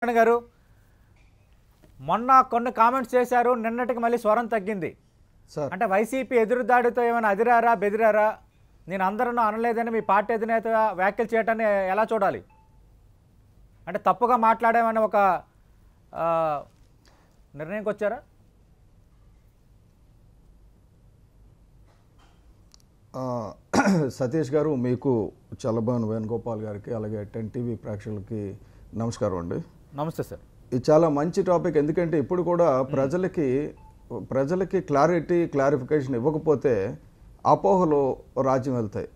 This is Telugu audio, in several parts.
నారాయణ గారు మొన్న కొన్ని కామెంట్స్ చేశారు నిన్నటికి మళ్ళీ స్వరం తగ్గింది అంటే వైసీపీ ఎదురుదాడితో ఏమైనా అదిరారా బెదిరారా నేను అందరూ అనలేదని మీ పార్టీ అధినేత వ్యాఖ్యలు చేయటాన్ని ఎలా చూడాలి అంటే తప్పుగా మాట్లాడామని ఒక నిర్ణయంకి వచ్చారా సతీష్ గారు మీకు చల్లబాను వేణుగోపాల్ గారికి అలాగే టెన్ టీవీ ప్రేక్షకులకి నమస్కారం అండి నమస్తే సార్ ఇది చాలా మంచి టాపిక్ ఎందుకంటే ఇప్పుడు కూడా ప్రజలకి ప్రజలకి క్లారిటీ క్లారిఫికేషన్ ఇవ్వకపోతే అపోహలు రాజ్యం వెళ్తాయి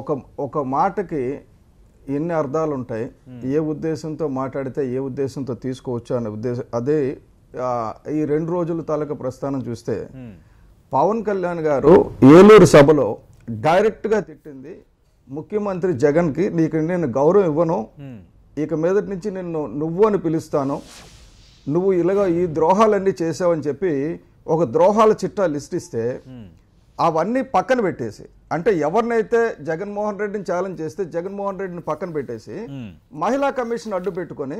ఒక ఒక మాటకి ఎన్ని అర్థాలు ఉంటాయి ఏ ఉద్దేశంతో మాట్లాడితే ఏ ఉద్దేశంతో తీసుకోవచ్చు అనే ఉద్దేశం అదే ఈ రెండు రోజుల తాలూకా ప్రస్థానం చూస్తే పవన్ కళ్యాణ్ గారు ఏలూరు సభలో డైరెక్ట్గా తిట్టింది ముఖ్యమంత్రి జగన్కి నీకు నేను గౌరవం ఇవ్వను ఇక మీదటి నుంచి నిన్ను నువ్వు అని పిలుస్తాను నువ్వు ఇలాగ ఈ ద్రోహాలన్నీ చేసావని చెప్పి ఒక ద్రోహాల చిట్టా లిస్ట్ ఇస్తే అవన్నీ పక్కన పెట్టేసి అంటే ఎవరినైతే జగన్మోహన్ రెడ్డిని ఛాలెంజ్ చేస్తే జగన్మోహన్ రెడ్డిని పక్కన పెట్టేసి మహిళా కమిషన్ అడ్డు పెట్టుకొని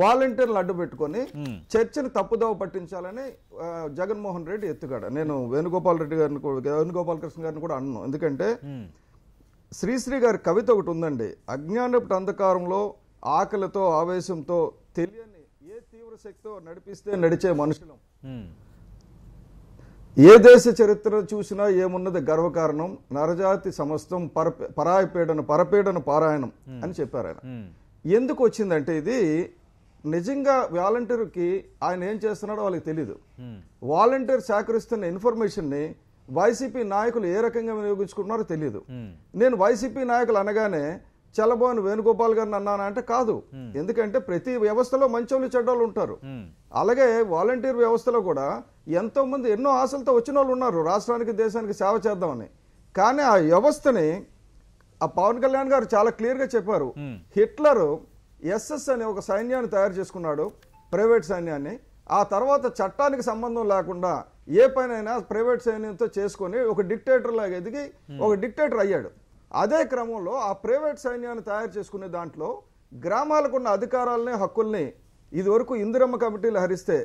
వాలంటీర్లు అడ్డు పెట్టుకొని చర్చను తప్పుదోవ పట్టించాలని జగన్మోహన్ రెడ్డి ఎత్తుగాడు నేను వేణుగోపాల్ రెడ్డి గారిని వేణుగోపాల్ కృష్ణ గారిని కూడా అన్నాను ఎందుకంటే శ్రీశ్రీ గారి కవిత ఒకటి ఉందండి అజ్ఞానపు అంధకారంలో ఆకలితో ఆవేశంతో తెలియని ఏ తీవ్ర శక్తితో నడిపిస్తే నడిచే మనుషులం ఏ దేశ చరిత్ర చూసినా ఏమున్నది గర్వకారణం నరజాతి సమస్తం పరాయ పీడన పరపీడన పారాయణం అని చెప్పారు ఆయన ఎందుకు వచ్చిందంటే ఇది నిజంగా వాలంటీర్కి ఆయన ఏం చేస్తున్నాడో వాళ్ళకి తెలియదు వాలంటీర్ సేకరిస్తున్న ఇన్ఫర్మేషన్ని వైసీపీ నాయకులు ఏ రకంగా వినియోగించుకుంటున్నారో తెలియదు నేను వైసీపీ నాయకులు అనగానే చలబోని వేణుగోపాల్ గారిని అన్నానంటే అంటే కాదు ఎందుకంటే ప్రతి వ్యవస్థలో మంచోళ్ళు చెడ్డోళ్ళు ఉంటారు అలాగే వాలంటీర్ వ్యవస్థలో కూడా ఎంతో మంది ఎన్నో ఆశలతో వచ్చిన వాళ్ళు ఉన్నారు రాష్ట్రానికి దేశానికి సేవ చేద్దామని కానీ ఆ వ్యవస్థని ఆ పవన్ కళ్యాణ్ గారు చాలా క్లియర్గా చెప్పారు హిట్లరు ఎస్ఎస్ అనే ఒక సైన్యాన్ని తయారు చేసుకున్నాడు ప్రైవేట్ సైన్యాన్ని ఆ తర్వాత చట్టానికి సంబంధం లేకుండా ఏ పనైనా ప్రైవేట్ సైన్యంతో చేసుకొని ఒక డిక్టేటర్ లాగా ఎదిగి hmm. ఒక డిక్టేటర్ అయ్యాడు అదే క్రమంలో ఆ ప్రైవేట్ సైన్యాన్ని తయారు చేసుకునే దాంట్లో గ్రామాలకు ఉన్న అధికారాలని హక్కుల్ని ఇది వరకు ఇందిరమ్మ కమిటీలు హరిస్తే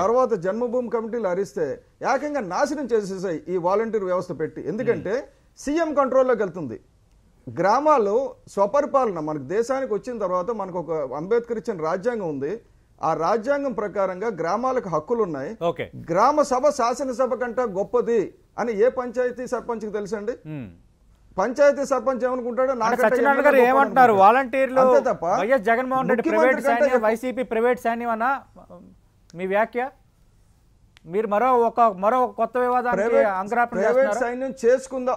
తర్వాత జన్మభూమి కమిటీలు హరిస్తే ఏకంగా నాశనం చేసేసాయి ఈ వాలంటీర్ వ్యవస్థ పెట్టి ఎందుకంటే hmm. సీఎం కంట్రోల్లోకి వెళ్తుంది గ్రామాలు స్వపరిపాలన మనకు దేశానికి వచ్చిన తర్వాత మనకు ఒక అంబేద్కర్ ఇచ్చిన రాజ్యాంగం ఉంది ఆ రాజ్యాంగం ప్రకారంగా గ్రామాలకు హక్కులున్నాయి గ్రామ సభ శాసనసభ కంటే గొప్పది అని ఏ పంచాయతీ సర్పంచ్కి తెలుసండి పంచాయతీ సర్పంచ్ ఏమనుకుంటాడో నాకు ఏమంటున్నారు వాలంటీర్లు అంతే తప్ప వైఎస్ జగన్మోహన్ రెడ్డి ప్రైవేట్ సైన్యం వైసీపీ ప్రైవేట్ సైన్యం మీ వ్యాఖ్య మీరు మరో ఒక మరో కొత్త వివాదానికి ప్రైవేట్ సైన్యం చేసుకుందా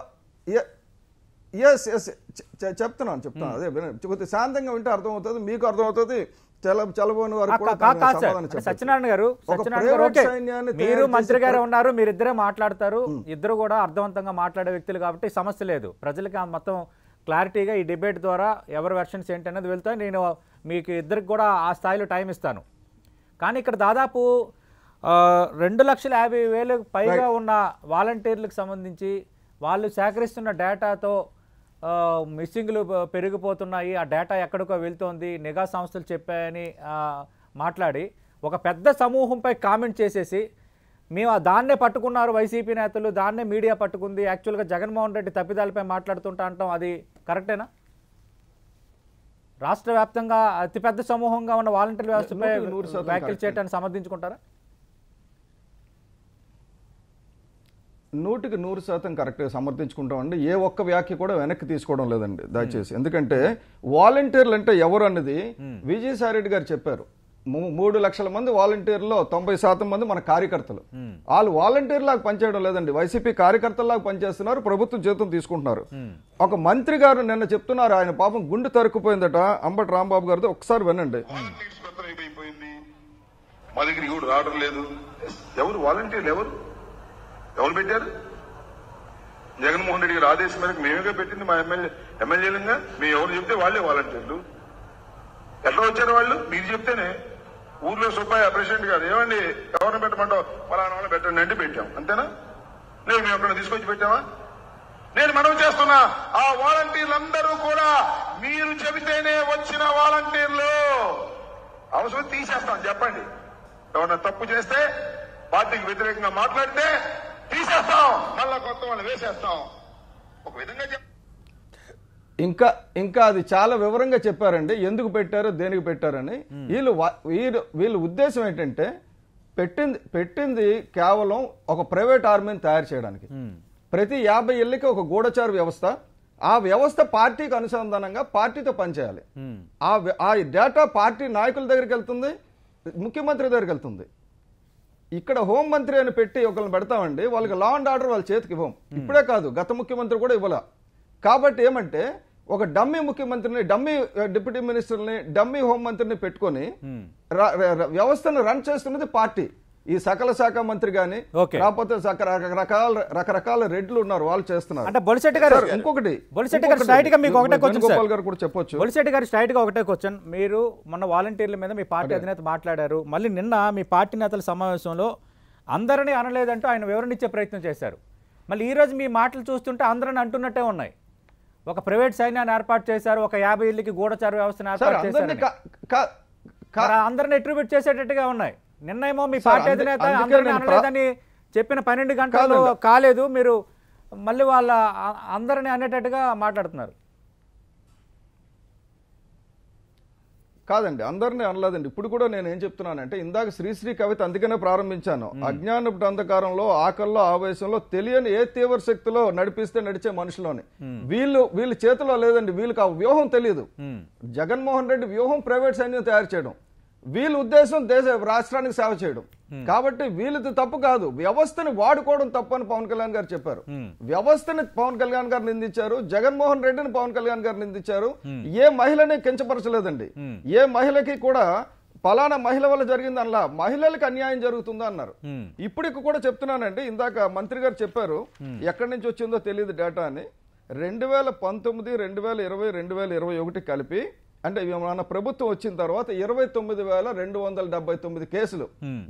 ఎస్ ఎస్ చెప్తున్నాను చెప్తున్నాను అదే కొద్దిగా శాంతంగా వింటే అర్థమవుతుంది మీకు అర్థమవుతుంది సత్యనారాయణ గారు సత్యనారాయణ మీరు మంత్రి గారు ఉన్నారు ఇద్దరే మాట్లాడతారు ఇద్దరు కూడా అర్థవంతంగా మాట్లాడే వ్యక్తులు కాబట్టి సమస్య లేదు ప్రజలకి మొత్తం క్లారిటీగా ఈ డిబేట్ ద్వారా ఎవరి వెర్షన్స్ ఏంటి అనేది వెళ్తాయి నేను మీకు ఇద్దరికి కూడా ఆ స్థాయిలో టైం ఇస్తాను కానీ ఇక్కడ దాదాపు రెండు లక్షల యాభై వేలు పైగా ఉన్న వాలంటీర్లకు సంబంధించి వాళ్ళు సేకరిస్తున్న డేటాతో మిస్సింగ్లు పెరిగిపోతున్నాయి ఆ డేటా ఎక్కడికో వెళ్తోంది నిఘా సంస్థలు చెప్పాయని మాట్లాడి ఒక పెద్ద సమూహంపై కామెంట్ చేసేసి మేము ఆ దాన్నే పట్టుకున్నారు వైసీపీ నేతలు దాన్నే మీడియా పట్టుకుంది యాక్చువల్గా జగన్మోహన్ రెడ్డి తప్పిదాలపై మాట్లాడుతుంటా అంటాం అది కరెక్టేనా రాష్ట్ర వ్యాప్తంగా అతిపెద్ద సమూహంగా ఉన్న వాలంటీర్ వ్యవస్థపై వ్యాఖ్యలు చేయడానికి సమర్థించుకుంటారా నూటికి నూరు శాతం కరెక్ట్గా సమర్థించుకుంటాం అండి ఏ ఒక్క వ్యాఖ్య కూడా వెనక్కి తీసుకోవడం లేదండి దయచేసి ఎందుకంటే వాలంటీర్లు అంటే ఎవరు అన్నది విజయసాయిరెడ్డి గారు చెప్పారు మూడు లక్షల మంది వాలంటీర్లో తొంభై శాతం మంది మన కార్యకర్తలు వాళ్ళు వాలంటీర్లాగా పనిచేయడం లేదండి వైసీపీ కార్యకర్తల్లాగా పనిచేస్తున్నారు ప్రభుత్వం జీతం తీసుకుంటున్నారు ఒక మంత్రి గారు నిన్న చెప్తున్నారు ఆయన పాపం గుండె తరుక్కుపోయిందట అంబటి రాంబాబు గారితో ఒకసారి వినండి మా దగ్గర ఎవరు రావడం లేదు ఎవరు వాలంటీర్లు ఎవరు ఎవరు పెట్టారు జగన్మోహన్ రెడ్డి గారు ఆదేశం మేరకు మేమేగా పెట్టింది మా ఎమ్మెల్యే ఎమ్మెల్యేలుగా మేము ఎవరు చెప్తే వాళ్ళే వాలంటీర్లు ఎట్లా వచ్చారు వాళ్ళు మీరు చెప్తేనే ఊర్లో సుబ్బయ్య ప్రెసిడెంట్ గారు ఏమండి ఎవరిని పెట్టమంటావు పలానా వాళ్ళు పెట్టండి అంటే పెట్టాం అంతేనా లేదు మేము ఎక్కడ తీసుకొచ్చి పెట్టామా నేను మనవి చేస్తున్నా ఆ వాలంటీర్లందరూ కూడా మీరు చెబితేనే వచ్చిన వాలంటీర్లు అవసరం తీసేస్తాం చెప్పండి ఎవరన్నా తప్పు చేస్తే పార్టీకి వ్యతిరేకంగా మాట్లాడితే తీసేస్తాం మళ్ళా కొత్త వాళ్ళు వేసేస్తాం ఒక విధంగా ఇంకా ఇంకా అది చాలా వివరంగా చెప్పారండి ఎందుకు పెట్టారో దేనికి పెట్టారని వీళ్ళు వీళ్ళు వీళ్ళ ఉద్దేశం ఏంటంటే పెట్టింది పెట్టింది కేవలం ఒక ప్రైవేట్ ఆర్మీని తయారు చేయడానికి ప్రతి యాభై ఏళ్ళకి ఒక గూఢచారు వ్యవస్థ ఆ వ్యవస్థ పార్టీకి అనుసంధానంగా పార్టీతో పనిచేయాలి ఆ డేటా పార్టీ నాయకుల దగ్గరికి వెళ్తుంది ముఖ్యమంత్రి దగ్గరికి వెళ్తుంది ఇక్కడ హోం మంత్రి అని పెట్టి ఒకరిని పెడతామండి వాళ్ళకి లా అండ్ ఆర్డర్ వాళ్ళ చేతికి ఇవ్వం ఇప్పుడే కాదు గత ముఖ్యమంత్రి కూడా ఇవ్వాల కాబట్టి ఏమంటే ఒక డమ్మీ ముఖ్యమంత్రిని డమ్మీ డిప్యూటీ మినిస్టర్ని డమ్మీ హోం మంత్రిని పెట్టుకొని వ్యవస్థను రన్ చేస్తున్నది పార్టీ ఈ సకల శాఖ మంత్రి గాని కాకపోతే రకరకాల రకరకాల రెడ్లు ఉన్నారు వాళ్ళు చేస్తున్నారు అంటే బొలిశెట్టి గారు ఇంకొకటి బొలిశెట్టి గారు స్ట్రైట్ గా మీకు ఒకటే క్వశ్చన్ గోపాల్ గారు కూడా చెప్పొచ్చు బొలిశెట్టి గారు స్ట్రైట్ గా ఒకటే క్వశ్చన్ మీరు మొన్న వాలంటీర్ల మీద మీ పార్టీ అధినేత మాట్లాడారు మళ్ళీ నిన్న మీ పార్టీ నేతల సమావేశంలో అందరినీ అనలేదంటూ ఆయన వివరణ ఇచ్చే ప్రయత్నం చేశారు మళ్ళీ ఈరోజు మీ మాటలు చూస్తుంటే అందరిని అంటున్నట్టే ఉన్నాయి ఒక ప్రైవేట్ సైన్యాన్ని ఏర్పాటు చేశారు ఒక యాభై ఇళ్ళకి గూఢచార వ్యవస్థను ఏర్పాటు చేశారు అందరిని అట్రిబ్యూట్ చేసేటట్టుగా ఉన్నాయి నిన్నేమో మీ పార్టీ అధినేత అందరినీ చెప్పిన పన్నెండు గంటలు కాలేదు మీరు మళ్ళీ వాళ్ళ అందరినీ అనేటట్టుగా మాట్లాడుతున్నారు కాదండి అందరినీ అనలేదండి ఇప్పుడు కూడా నేను ఏం చెప్తున్నానంటే ఇందాక శ్రీశ్రీ కవిత అందుకనే ప్రారంభించాను అజ్ఞాన అంధకారంలో ఆకల్లో ఆవేశంలో తెలియని ఏ తీవ్ర శక్తిలో నడిపిస్తే నడిచే మనుషులోని వీళ్ళు వీళ్ళ చేతిలో లేదండి వీళ్ళకి ఆ వ్యూహం తెలియదు జగన్మోహన్ రెడ్డి వ్యూహం ప్రైవేట్ సైన్యం తయారు చేయడం వీళ్ళ ఉద్దేశం దేశ రాష్ట్రానికి సేవ చేయడం కాబట్టి వీళ్ళది తప్పు కాదు వ్యవస్థను వాడుకోవడం తప్పు అని పవన్ కళ్యాణ్ గారు చెప్పారు వ్యవస్థని పవన్ కళ్యాణ్ గారు నిందించారు జగన్మోహన్ రెడ్డిని పవన్ కళ్యాణ్ గారు నిందించారు ఏ మహిళని కించపరచలేదండి ఏ మహిళకి కూడా పలానా మహిళ వల్ల జరిగింది అలా మహిళలకు అన్యాయం జరుగుతుందా అన్నారు ఇప్పటికి కూడా చెప్తున్నానండి ఇందాక మంత్రి గారు చెప్పారు ఎక్కడి నుంచి వచ్చిందో తెలియదు డేటా అని రెండు వేల పంతొమ్మిది రెండు వేల ఇరవై రెండు వేల ఇరవై ఒకటి కలిపి అంటే మన ప్రభుత్వం వచ్చిన తర్వాత ఇరవై తొమ్మిది వేల రెండు వందల డెబ్బై తొమ్మిది కేసులు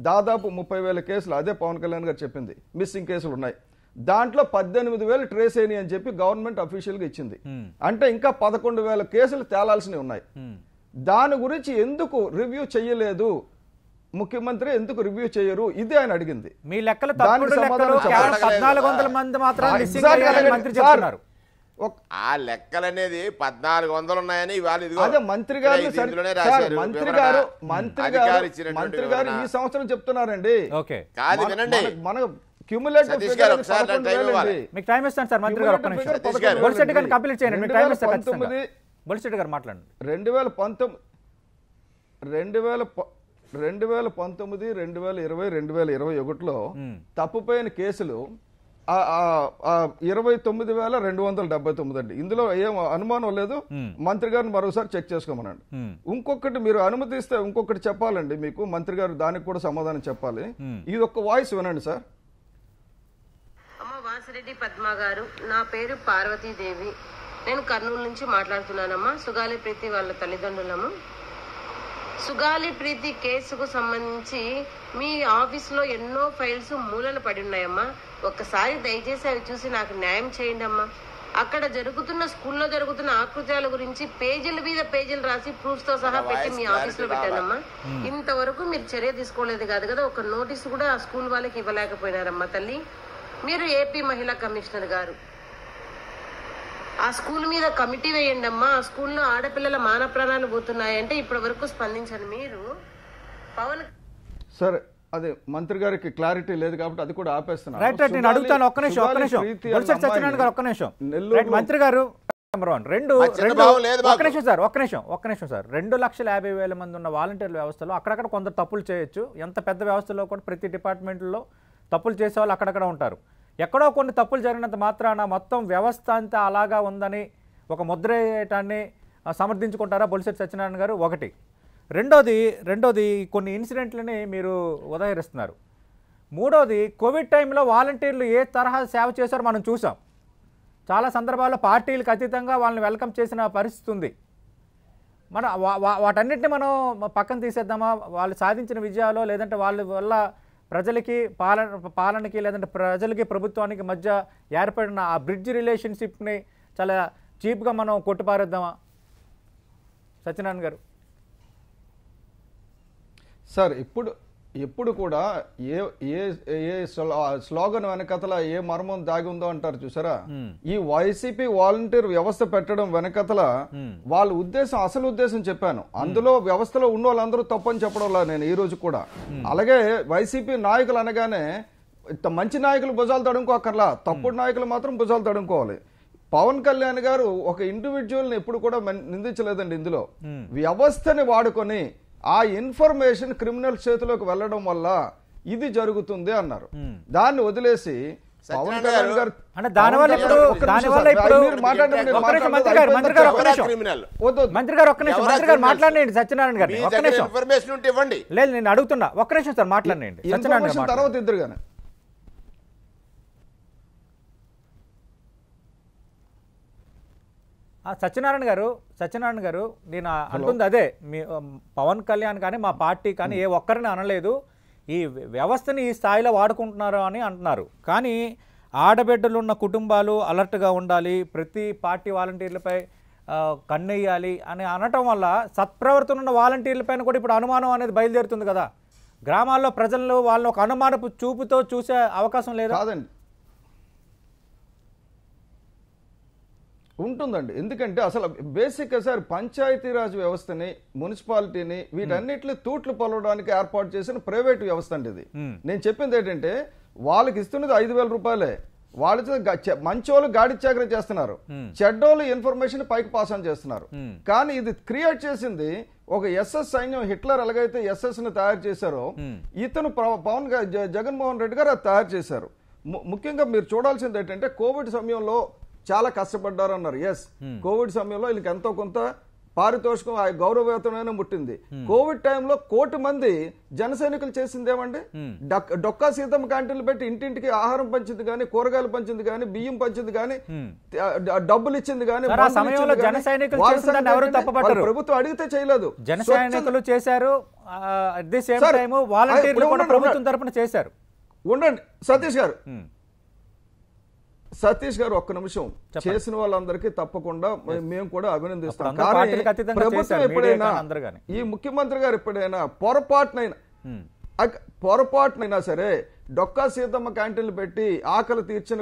దాదాపు ముప్పై వేల కేసులు అదే పవన్ కళ్యాణ్ గారు చెప్పింది మిస్సింగ్ కేసులు ఉన్నాయి దాంట్లో పద్దెనిమిది వేలు ట్రేస్ అయ్యి అని చెప్పి గవర్నమెంట్ అఫీషియల్గా ఇచ్చింది అంటే ఇంకా పదకొండు వేల కేసులు తేలాల్సినవి ఉన్నాయి దాని గురించి ఎందుకు రివ్యూ చేయలేదు ముఖ్యమంత్రి ఎందుకు రివ్యూ చేయరు ఇది ఆయన అడిగింది మీ లెక్కలు మంది మాత్రం ఆ లెక్కలనేది పద్నాలుగు వందలు ఉన్నాయని ఇవాళ అదే మంత్రి గారు మంత్రి గారు మంత్రి గారు మంత్రి గారు ఈ సంవత్సరం చెప్తున్నారండి కాదు వినండి మన మీకు టైం ఇస్తాను సార్ మంత్రి చేయండి గారు రెండు వేల పంతొమ్మిది రెండు వేల రెండు వేల పంతొమ్మిది రెండు వేల ఇరవై రెండు వేల ఇరవై ఒకటిలో తప్పుపోయిన కేసులు ఇరవై తొమ్మిది వేల రెండు వందల డెబ్బై తొమ్మిది అండి ఇందులో ఏం అనుమానం లేదు మంత్రి గారిని మరోసారి చెక్ చేసుకోమనండి ఇంకొకటి మీరు అనుమతిస్తే ఇంకొకటి చెప్పాలండి మీకు మంత్రి గారు దానికి కూడా సమాధానం చెప్పాలి ఇది ఒక వాయిస్ వినండి సార్ వాసిరెడ్డి పద్మ గారు నా పేరు పార్వతీదేవి నేను కర్నూలు నుంచి మాట్లాడుతున్నానమ్మా సుగాలి ప్రీతి వాళ్ళ తల్లిదండ్రులము సుగాలి ప్రీతి కేసుకు సంబంధించి మీ ఆఫీస్లో ఎన్నో ఫైల్స్ మూలలు పడి ఉన్నాయమ్మా ఒక్కసారి దయచేసి అవి చూసి నాకు న్యాయం చేయండి అమ్మా అక్కడ జరుగుతున్న స్కూల్లో జరుగుతున్న ఆకృత్యాల గురించి పేజీల మీద పేజీలు రాసి ప్రూఫ్స్ తో సహా పెట్టి మీ ఆఫీస్ లో పెట్టానమ్మా ఇంతవరకు మీరు చర్య తీసుకోలేదు కాదు కదా ఒక నోటీస్ కూడా ఆ స్కూల్ వాళ్ళకి ఇవ్వలేకపోయినారమ్మా తల్లి మీరు ఏపీ మహిళా కమిషనర్ గారు ఆ స్కూల్ మీద కమిటీ వేయండి అమ్మా ఆ స్కూల్లో ఆడపిల్లల మాన ప్రాణాలు పోతున్నాయంటే ఇప్పటి వరకు స్పందించండి మీరు పవన్ సార్ అదే మంత్రి గారికి క్లారిటీ లేదు కాబట్టి అది కూడా ఆపేస్తున్నారు రైట్ రైట్ నేను అడుగుతాను ఒక్క నిమిషం ఒక్క నిమిషం సత్యనారాయణ గారు ఒక్క నిమిషం మంత్రి గారు నెంబర్ వన్ రెండు రెండు ఒక్క నిమిషం సార్ ఒక్క నిమిషం ఒక్క నిమిషం సార్ రెండు లక్షల యాభై వేల మంది ఉన్న వాలంటీర్ వ్యవస్థలో అక్కడక్కడ కొందరు తప్పులు చేయొచ్చు ఎంత పెద్ద వ్యవస్థలో కూడా ప్రతి డిపార్ట్మెంట్లో తప్పులు చేసే వాళ్ళు అక్కడక్కడ ఉంటారు ఎక్కడో కొన్ని తప్పులు జరిగినంత మాత్రాన మొత్తం వ్యవస్థ అంతా అలాగా ఉందని ఒక ముద్రేయటాన్ని సమర్థించుకుంటారా బొలిశెట్టి సత్యనారాయణ గారు ఒకటి రెండోది రెండోది కొన్ని ఇన్సిడెంట్లని మీరు ఉదాహరిస్తున్నారు మూడోది కోవిడ్ టైంలో వాలంటీర్లు ఏ తరహా సేవ చేశారో మనం చూసాం చాలా సందర్భాల్లో పార్టీలకు అతీతంగా వాళ్ళని వెల్కమ్ చేసిన పరిస్థితి ఉంది మన వాటన్నిటిని మనం పక్కన తీసేద్దామా వాళ్ళు సాధించిన విజయాలు లేదంటే వాళ్ళ వల్ల ప్రజలకి పాలన పాలనకి లేదంటే ప్రజలకి ప్రభుత్వానికి మధ్య ఏర్పడిన ఆ బ్రిడ్జ్ రిలేషన్షిప్ని చాలా చీప్గా మనం కొట్టుపారేద్దామా సత్యనారాయణ గారు సార్ ఇప్పుడు ఎప్పుడు కూడా ఏ ఏ ఏ స్లోగన్ వెనకతల ఏ మర్మం దాగి ఉందో అంటారు చూసారా ఈ వైసీపీ వాలంటీర్ వ్యవస్థ పెట్టడం వెనకతల వాళ్ళ ఉద్దేశం అసలు ఉద్దేశం చెప్పాను అందులో వ్యవస్థలో ఉన్న వాళ్ళందరూ తప్పని చెప్పడంలా నేను ఈ రోజు కూడా అలాగే వైసీపీ నాయకులు అనగానే మంచి నాయకులు భుజాలు తడుముకోకర్లా తప్పుడు నాయకులు మాత్రం భుజాలు తడుముకోవాలి పవన్ కళ్యాణ్ గారు ఒక ఇండివిజువల్ని ఎప్పుడు కూడా నిందించలేదండి ఇందులో వ్యవస్థని వాడుకొని ఆ ఇన్ఫర్మేషన్ క్రిమినల్ చేతిలోకి వెళ్ళడం వల్ల ఇది జరుగుతుంది అన్నారు దాన్ని వదిలేసి పవన్ కళ్యాణ్ గారు మంత్రి గారు ఒక్క నిమిషం మంత్రి గారు మాట్లాడండి సత్యనారాయణ గారు ఒక్క నిమిషం లేదు నేను అడుగుతున్నా ఒక్క నిమిషం సార్ మాట్లాడండి సత్యనారాయణ తర్వాత ఇద్దరు కానీ సత్యనారాయణ గారు సత్యనారాయణ గారు నేను అంటుంది అదే మీ పవన్ కళ్యాణ్ కానీ మా పార్టీ కానీ ఏ ఒక్కరిని అనలేదు ఈ వ్యవస్థని ఈ స్థాయిలో వాడుకుంటున్నారు అని అంటున్నారు కానీ ఆడబిడ్డలు ఉన్న కుటుంబాలు అలర్ట్గా ఉండాలి ప్రతి పార్టీ వాలంటీర్లపై కన్నెయ్యాలి అని అనటం వల్ల సత్ప్రవర్తన ఉన్న వాలంటీర్లపైన కూడా ఇప్పుడు అనుమానం అనేది బయలుదేరుతుంది కదా గ్రామాల్లో ప్రజలు వాళ్ళని ఒక అనుమానపు చూపుతో చూసే అవకాశం లేదు కాదండి ఉంటుందండి ఎందుకంటే అసలు బేసిక్గా సార్ పంచాయతీరాజ్ వ్యవస్థని మున్సిపాలిటీని వీటన్నిటిని తూట్లు పొలవడానికి ఏర్పాటు చేసిన ప్రైవేట్ వ్యవస్థ అండి ఇది నేను చెప్పింది ఏంటంటే వాళ్ళకి ఇస్తున్నది ఐదు వేల రూపాయలే వాళ్ళతో మంచోళ్ళు గాడి చాకరీ చేస్తున్నారు చెడ్డోళ్ళు ఇన్ఫర్మేషన్ పైకి పాస్ ఆన్ చేస్తున్నారు కానీ ఇది క్రియేట్ చేసింది ఒక ఎస్ఎస్ సైన్యం హిట్లర్ ఎలాగైతే ఎస్ఎస్ ను తయారు చేశారో ఇతను పవన్ జగన్మోహన్ రెడ్డి గారు అది తయారు చేశారు ముఖ్యంగా మీరు చూడాల్సింది ఏంటంటే కోవిడ్ సమయంలో చాలా కష్టపడ్డారు అన్నారు ఎస్ hmm. కోవిడ్ సమయంలో వీళ్ళకి ఎంతో కొంత పారితోషికం ఆ గౌరవవేతనైనా ముట్టింది hmm. కోవిడ్ టైంలో కోటి మంది జన సైనికులు చేసింది ఏమండి hmm. డొక్కా సీతమ్మ క్యాంటీన్లు పెట్టి ఇంటింటికి ఆహారం పంచింది కానీ కూరగాయలు పంచింది కానీ బియ్యం పంచింది కానీ డబ్బులు ఇచ్చింది కానీ ప్రభుత్వం అడిగితే చేయలేదు జన సైనికులు చేశారు వాలంటీర్లు కూడా ప్రభుత్వం తరపున చేశారు ఉండండి సతీష్ గారు సతీష్ గారు ఒక్క నిమిషం చేసిన వాళ్ళందరికీ తప్పకుండా మేము కూడా అభినందిస్తాం ప్రభుత్వం ఎప్పుడైనా ఈ ముఖ్యమంత్రి గారు ఎప్పుడైనా పొరపాటునైనా పొరపాటునైనా సరే డొక్కా సీతమ్మ క్యాంటీన్లు పెట్టి ఆకలి తీర్చిన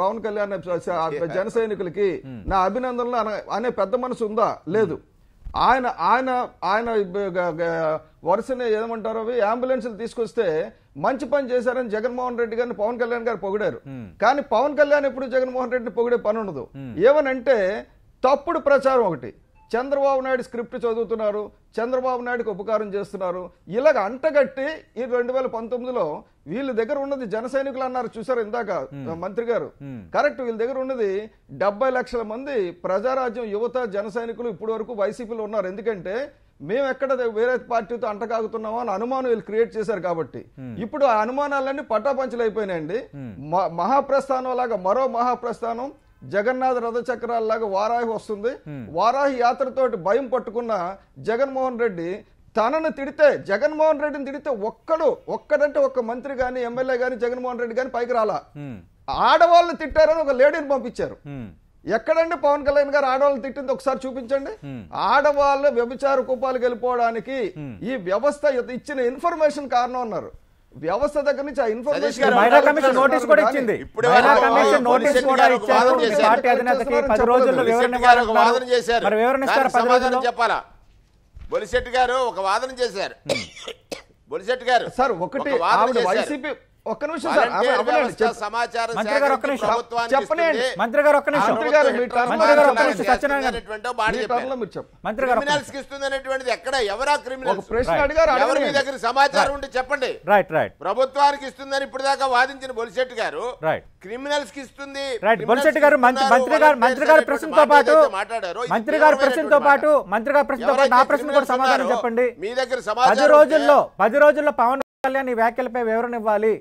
పవన్ కళ్యాణ్ జన సైనికులకి నా అభినందనలు అనే పెద్ద మనసు ఉందా లేదు ఆయన ఆయన ఆయన వరుసనే ఏమంటారు అవి అంబులెన్స్లు తీసుకొస్తే మంచి పని చేశారని జగన్మోహన్ రెడ్డి గారిని పవన్ కళ్యాణ్ గారు పొగిడారు కానీ పవన్ కళ్యాణ్ ఎప్పుడు జగన్మోహన్ రెడ్డిని పొగిడే పని ఉండదు ఏమనంటే తప్పుడు ప్రచారం ఒకటి చంద్రబాబు నాయుడు స్క్రిప్ట్ చదువుతున్నారు చంద్రబాబు నాయుడుకి ఉపకారం చేస్తున్నారు ఇలాగ అంటగట్టి ఈ రెండు వేల పంతొమ్మిదిలో వీళ్ళ దగ్గర ఉన్నది జన సైనికులు అన్నారు చూసారు ఇందాక మంత్రి గారు కరెక్ట్ వీళ్ళ దగ్గర ఉన్నది డెబ్బై లక్షల మంది ప్రజారాజ్యం యువత జన ఇప్పటి వరకు వైసీపీలో ఉన్నారు ఎందుకంటే మేము ఎక్కడ వేరే పార్టీతో అంటకాగుతున్నామో అని అనుమానం వీళ్ళు క్రియేట్ చేశారు కాబట్టి ఇప్పుడు ఆ అనుమానాలన్నీ పటాపంచలు అయిపోయినాయండి మహాప్రస్థానం లాగా మరో మహాప్రస్థానం జగన్నాథ్ లాగా వారాహి వస్తుంది వారాహి యాత్రతోటి భయం పట్టుకున్న జగన్మోహన్ రెడ్డి తనను తిడితే జగన్మోహన్ రెడ్డిని తిడితే ఒక్కడు ఒక్కడంటే ఒక్క మంత్రి కానీ ఎమ్మెల్యే కానీ జగన్మోహన్ రెడ్డి కానీ పైకి రాలా ఆడవాళ్ళని తిట్టారని ఒక లేడీని పంపించారు ఎక్కడండి పవన్ కళ్యాణ్ గారు ఆడవాళ్ళు తిట్టింది ఒకసారి చూపించండి ఆడవాళ్ళు వ్యభిచార కూపాలు గెలిపోవడానికి ఈ వ్యవస్థ ఇచ్చిన ఇన్ఫర్మేషన్ కారణం అన్నారు వ్యవస్థ దగ్గర నుంచి ఆ ఇన్ఫర్మేషన్ నోటీస్ కూడా ఇచ్చింది చేశారు చెప్పాలా బొలిశెట్టి గారు ఒక వాదన చేశారు బొలిశెట్టి గారు సార్ ఒకటి వైసీపీ ఒక్క నిమిషం సమాచారం చెప్పండి మంత్రి గారు ఒక్క నిమిషం మంత్రి గారు ఒక్క నిమిషం సత్యనారాయణ మంత్రి క్రిమినల్స్ ఇస్తుంది అనేటువంటిది ఎక్కడ ఎవరా క్రిమినల్ మీ దగ్గర సమాచారం ఉంటే చెప్పండి రైట్ రైట్ ప్రభుత్వానికి ఇస్తుందని ఇప్పుడు దాకా వాదించిన బొలిశెట్టి గారు రైట్ క్రిమినల్స్ కి ఇస్తుంది రైట్ బొలిశెట్టి గారు మంత్రి గారు మంత్రి గారు ప్రశ్నతో పాటు మాట్లాడారు మంత్రి గారు ప్రశ్నతో పాటు మంత్రి గారు ప్రశ్నతో పాటు నా ప్రశ్న కూడా సమాధానం చెప్పండి మీ దగ్గర సమాధానం పది రోజుల్లో పది రోజుల్లో పవన్ కళ్యాణ్ ఈ వ్యాఖ్యలపై వివరణ ఇవ్వాలి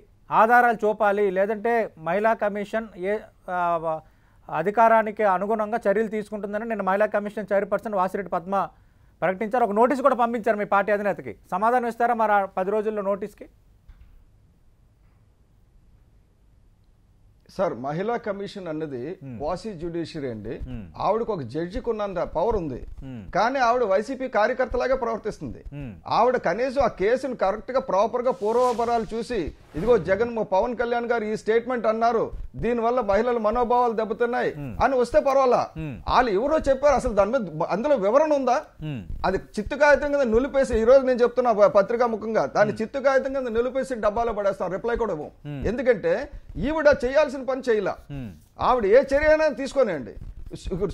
ఆధారాలు చూపాలి లేదంటే మహిళా కమిషన్ ఏ అధికారానికి అనుగుణంగా చర్యలు తీసుకుంటుందని నేను మహిళా కమిషన్ చైర్పర్సన్ వాసిరెడ్డి పద్మ ప్రకటించారు ఒక నోటీస్ కూడా పంపించారు మీ పార్టీ అధినేతకి సమాధానం ఇస్తారా మరి పది రోజుల్లో నోటీస్కి సార్ మహిళా కమిషన్ అన్నది క్వాసీ hmm. జ్యుడిషియరీ అండి hmm. ఆవిడకు ఒక జడ్జి ఉన్నంత పవర్ ఉంది hmm. కానీ ఆవిడ వైసీపీ కార్యకర్తలాగా ప్రవర్తిస్తుంది ఆవిడ కనీసం ఆ కేసును కరెక్ట్ గా ప్రాపర్ గా పూర్వపరాలు చూసి ఇదిగో జగన్ పవన్ కళ్యాణ్ గారు ఈ స్టేట్మెంట్ అన్నారు దీని వల్ల మహిళల మనోభావాలు దెబ్బతున్నాయి అని వస్తే పర్వాలా వాళ్ళు ఎవరో చెప్పారు అసలు దాని మీద అందులో వివరణ ఉందా అది చిత్తు కాగితం కింద నిలిపేసి ఈ రోజు నేను చెప్తున్నా పత్రికా ముఖంగా దాన్ని చిత్తు కాగితం కింద నిలిపేసి డబ్బాలో పడేస్తాం రిప్లై కూడా ఎందుకంటే ఈవిడ చేయాల్సిన చేయాల్సిన పని చేయాల ఆవిడ ఏ చర్య అయినా తీసుకొనేయండి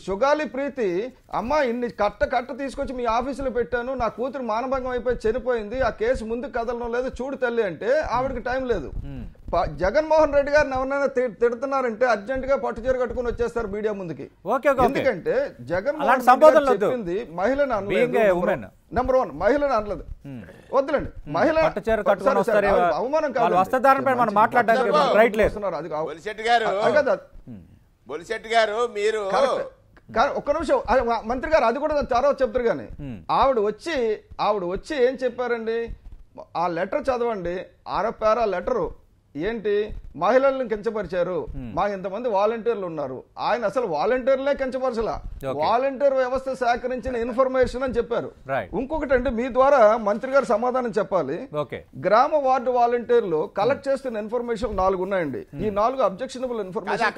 సుగాలి ప్రీతి అమ్మ ఇన్ని కట్ట కట్ట తీసుకొచ్చి మీ ఆఫీసులో పెట్టాను నా కూతురు మానభంగం అయిపోయి చనిపోయింది ఆ కేసు ముందు కదలడం లేదు చూడు తల్లి అంటే ఆవిడకి టైం లేదు జగన్మోహన్ రెడ్డి గారిని ఎవరైనా తిడుతున్నారంటే అర్జెంట్ గా పట్టు చీర కట్టుకుని వచ్చేస్తారు మీడియా ముందుకి ఎందుకంటే జగన్మోహన్ రెడ్డి చెప్పింది మహిళను అనలేదు నెంబర్ వన్ మహిళను అనలేదు వద్దులండి మహిళ అవమానం కాదు అది కాదు బొలిశెట్టి గారు మీరు ఒక్క నిమిషం మంత్రి గారు అది కూడా తర్వాత చెప్తారు కానీ ఆవిడ వచ్చి ఆవిడ వచ్చి ఏం చెప్పారండి ఆ లెటర్ చదవండి ఆరో పేరా లెటరు ఏంటి మహిళలను కించపరిచారు మా ఇంతమంది వాలంటీర్లు ఉన్నారు ఆయన అసలు వాలంటీర్లే కించపరచల వాలంటీర్ వ్యవస్థ సేకరించిన ఇన్ఫర్మేషన్ అని చెప్పారు ఇంకొకటి అంటే మీ ద్వారా మంత్రి గారు సమాధానం చెప్పాలి గ్రామ వార్డు వాలంటీర్లు కలెక్ట్ hmm. చేస్తున్న ఇన్ఫర్మేషన్ నాలుగు ఉన్నాయండి hmm. ఈ నాలుగు అబ్జెక్షనబుల్ ఇన్ఫర్మేషన్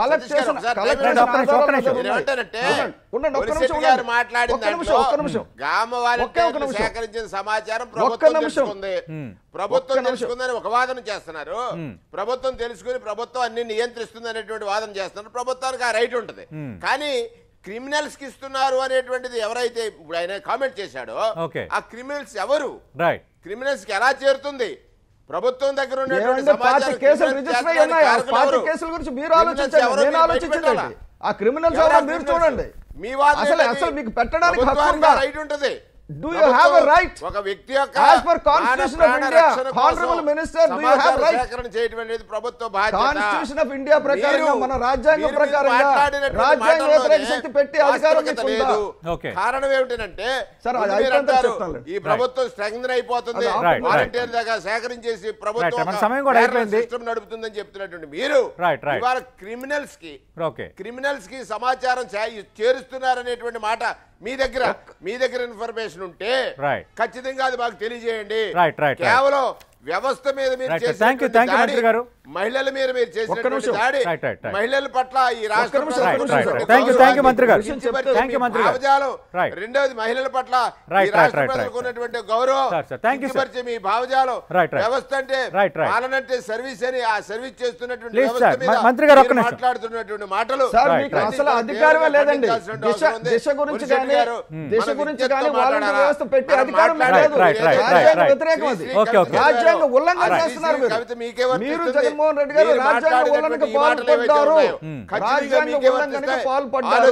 కలెక్ట్ చేసిన ఒక్క నిమిషం ప్రభుత్వం తెలుసుకుందని ఒక వాదన చేస్తున్నారు ప్రభుత్వం తెలుసుకుని ప్రభుత్వం అన్ని నియంత్రిస్తుంది అనేటువంటి వాదన చేస్తున్నారు ప్రభుత్వానికి ఆ రైట్ ఉంటుంది కానీ క్రిమినల్స్ కి ఇస్తున్నారు అనేటువంటిది ఎవరైతే ఇప్పుడు ఆయన కామెంట్ చేశాడో ఆ క్రిమినల్స్ ఎవరు క్రిమినల్స్ కి ఎలా చేరుతుంది ప్రభుత్వం దగ్గర ఉండేటువంటి చూడండి మీ అసలు అసలు మీకు పెట్టడానికి రైట్ ఉంటుంది do you have a right ఒక వ్యక్తి యొక్క as per constitution of India honourable minister do you have right సేకరణ చేయడం అనేది ప్రభుత్వ బాధ్యత కాన్స్టిట్యూషన్ ఆఫ్ ఇండియా ప్రకారం మన రాజ్యాంగ ప్రకారంగా రాజ్యాంగ వ్యతిరేక శక్తి పెట్టి అధికారం లేదు కారణం ఏమిటంటే సార్ అంటారు ఈ ప్రభుత్వం స్ట్రెంగ్థన్ అయిపోతుంది వాలంటీర్ దాకా సేకరించేసి ప్రభుత్వం సమయం కూడా అయిపోయింది సిస్టమ్ నడుపుతుందని చెప్తున్నటువంటి మీరు ఇవాళ క్రిమినల్స్ కి క్రిమినల్స్ కి సమాచారం చేరుస్తున్నారనేటువంటి మాట మీ దగ్గర మీ దగ్గర ఇన్ఫర్మేషన్ ఉంటే ఖచ్చితంగా అది మాకు తెలియజేయండి కేవలం వ్యవస్థ మీద మీరు థ్యాంక్ యూ థ్యాంక్ యూ గారు మహిళల మీద మీరు చేసినటువంటి దాడి మహిళల పట్ల ఈ రాష్ట్రం మహిళల పట్ల రాష్ట్ర గౌరవం వ్యవస్థ అంటే సర్వీస్ అని ఆ సర్వీస్ చేస్తున్నటువంటి మాట్లాడుతున్నటువంటి మాటలు అసలు అధికారమే లేదండి దిశ గురించి hmm. దిశ గురించి ఉల్లంఘన చేస్తున్నారు మీరు జగన్మోహన్ రెడ్డి గారు రాజ్యాంగ ఉల్లంఘనకు రాజ్యాంగ ఉల్లంఘనకు పాల్పడ్డారు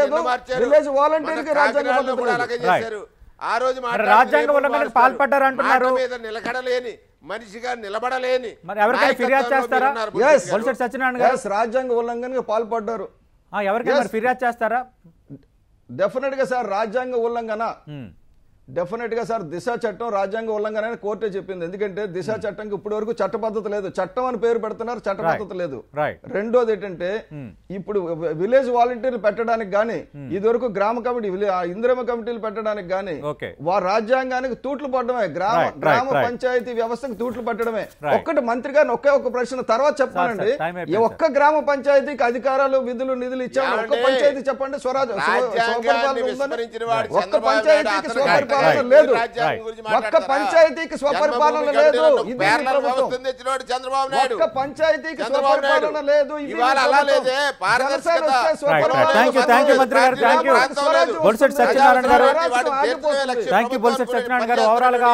లేదు వాలంటీర్ చేశారు ఆ రోజు పాల్పడ్డారు అంటున్నారు నిలకడలేని మనిషిగా నిలబడలేని మరి ఎవరికైనా ఫిర్యాదు చేస్తారా సత్యనారాయణ గారు రాజ్యాంగ ఉల్లంఘనకు పాల్పడ్డారు ఎవరికైనా ఫిర్యాదు చేస్తారా డెఫినెట్ గా సార్ రాజ్యాంగ ఉల్లంఘన డెఫినెట్గా సార్ దిశ చట్టం రాజ్యాంగ ఉల్లంఘన అని కోర్టే చెప్పింది ఎందుకంటే దిశ hmm. చట్టంకి ఇప్పటి వరకు పద్ధతి లేదు చట్టం అని పేరు పెడుతున్నారు చట్టబద్ధత లేదు రెండోది ఏంటంటే hmm. ఇప్పుడు విలేజ్ వాలంటీర్లు పెట్టడానికి కానీ hmm. ఇది వరకు గ్రామ కమిటీ ఇంద్రమ కమిటీలు పెట్టడానికి గానీ వారి రాజ్యాంగానికి తూట్లు పడడమే గ్రామ గ్రామ పంచాయతీ వ్యవస్థకు తూట్లు పట్టడమే ఒక్కటి మంత్రి గారిని ఒకే ఒక ప్రశ్న తర్వాత చెప్పానండి ఒక్క గ్రామ పంచాయతీకి అధికారాలు విధులు నిధులు ఇచ్చారు ఒక్క పంచాయతీ చెప్పండి స్వరాజ్ ఒక్క పంచాయతీకి స్వపరిపాలన లేదు ఒక్క పంచాయతీకి స్వపరిపాలన లేదు ఒక్క పంచాయతీకి స్వపరిపాలన లేదు సత్యనారాయణ గారు థ్యాంక్ యూ బొలిసెట్